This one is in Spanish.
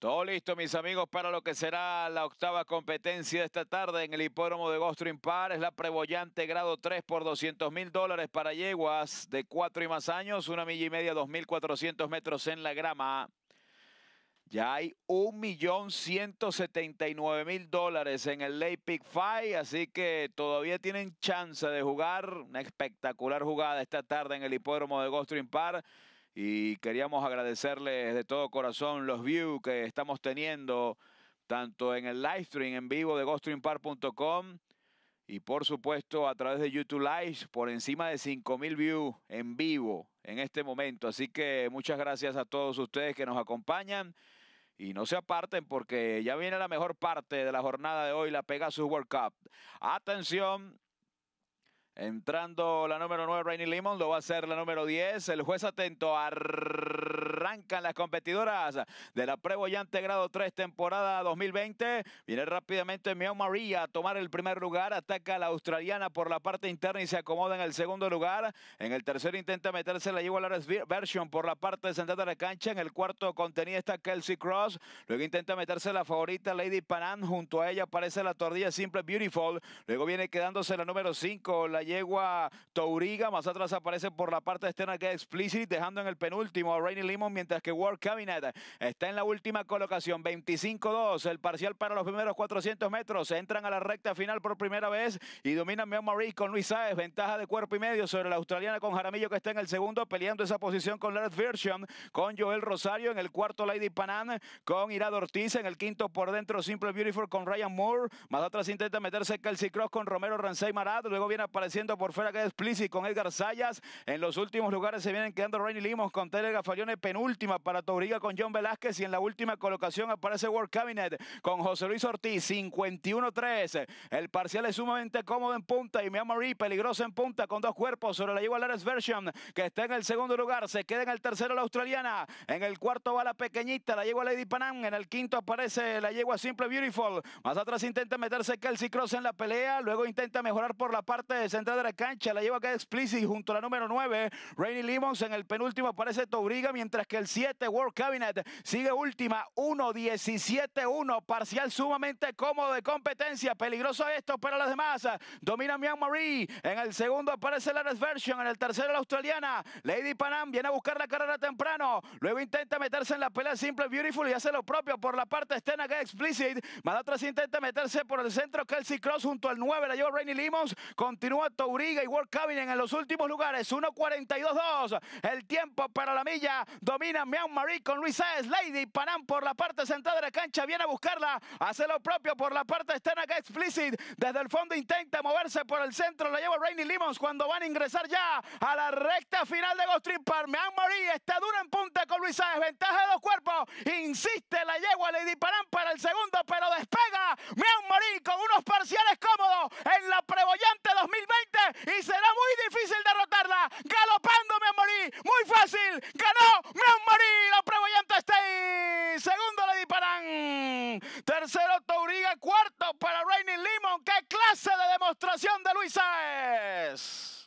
Todo listo, mis amigos, para lo que será la octava competencia de esta tarde en el hipódromo de Gostrin Par. Es la prebollante grado 3 por 200 mil dólares para yeguas de cuatro y más años, una milla y media, 2.400 metros en la grama. Ya hay 1.179.000 dólares en el Late Pick Five, así que todavía tienen chance de jugar. Una espectacular jugada esta tarde en el hipódromo de Gostrin Par y queríamos agradecerles de todo corazón los views que estamos teniendo tanto en el live stream en vivo de GhostreamPar.com y por supuesto a través de YouTube Live por encima de 5000 views en vivo en este momento. Así que muchas gracias a todos ustedes que nos acompañan y no se aparten porque ya viene la mejor parte de la jornada de hoy, la Pegasus World Cup. Atención, Entrando la número 9, Rainy Limon, lo va a hacer la número 10. El juez atento. a Arrancan las competidoras de la ya Grado 3, temporada 2020. Viene rápidamente Miao María a tomar el primer lugar. Ataca a la australiana por la parte interna y se acomoda en el segundo lugar. En el tercero intenta meterse la Yegua la Version por la parte central de la cancha. En el cuarto contenida está Kelsey Cross. Luego intenta meterse la favorita Lady Panan. Junto a ella aparece la tordilla Simple Beautiful. Luego viene quedándose la número 5, la Yegua Tauriga. Más atrás aparece por la parte externa que Explicit, dejando en el penúltimo a Rainy Limon mientras que World Cabinet está en la última colocación, 25-2, el parcial para los primeros 400 metros, entran a la recta final por primera vez y domina Meo Marie con Luis Saez, ventaja de cuerpo y medio sobre la australiana con Jaramillo que está en el segundo, peleando esa posición con Lars version con Joel Rosario en el cuarto Lady Panan, con Irado Ortiz en el quinto por dentro Simple Beautiful con Ryan Moore, más atrás intenta meterse Kelsey Cross con Romero Ransay Marat, luego viene apareciendo por fuera que es con Edgar Sayas, en los últimos lugares se vienen quedando Rainy Limos con Taylor Gafallone, penúltimo última para Tobriga con John Velázquez y en la última colocación aparece World Cabinet con José Luis Ortiz, 51-3. El parcial es sumamente cómodo en punta y Marie peligroso en punta con dos cuerpos sobre la igual Version que está en el segundo lugar, se queda en el tercero la australiana, en el cuarto va la pequeñita, la yegua Lady Panam, en el quinto aparece la yegua Simple Beautiful, más atrás intenta meterse Kelsey Cross en la pelea, luego intenta mejorar por la parte central de la cancha, la yegua queda es Explicit junto a la número 9, Rainy Limons en el penúltimo aparece Tobriga, mientras que el 7 World Cabinet sigue última 1-17-1, parcial sumamente cómodo de competencia, peligroso esto para las demás, domina Mian Marie, en el segundo aparece la Version, en el tercero la australiana, Lady Panam viene a buscar la carrera temprano, luego intenta meterse en la pelea Simple Beautiful y hace lo propio por la parte externa que es Explicit, atrás intenta meterse por el centro, Kelsey Cross junto al 9, la lleva Rainy Limons, continúa Tauriga y World Cabinet en los últimos lugares, 1-42-2 el tiempo para la milla, Mina, Meow Marie con Luis Saez. Lady Panam por la parte central de la cancha viene a buscarla. Hace lo propio por la parte externa que Explicit. Desde el fondo intenta moverse por el centro. La lleva Rainy Limons cuando van a ingresar ya a la recta final de Ghost Trip Park. Marie está dura en punta con Luis Saez. Ventaja de dos cuerpos. Insiste la yegua Lady Panam para el segundo, pero despega Meow Marie con unos parciales cómodos. de de Luises.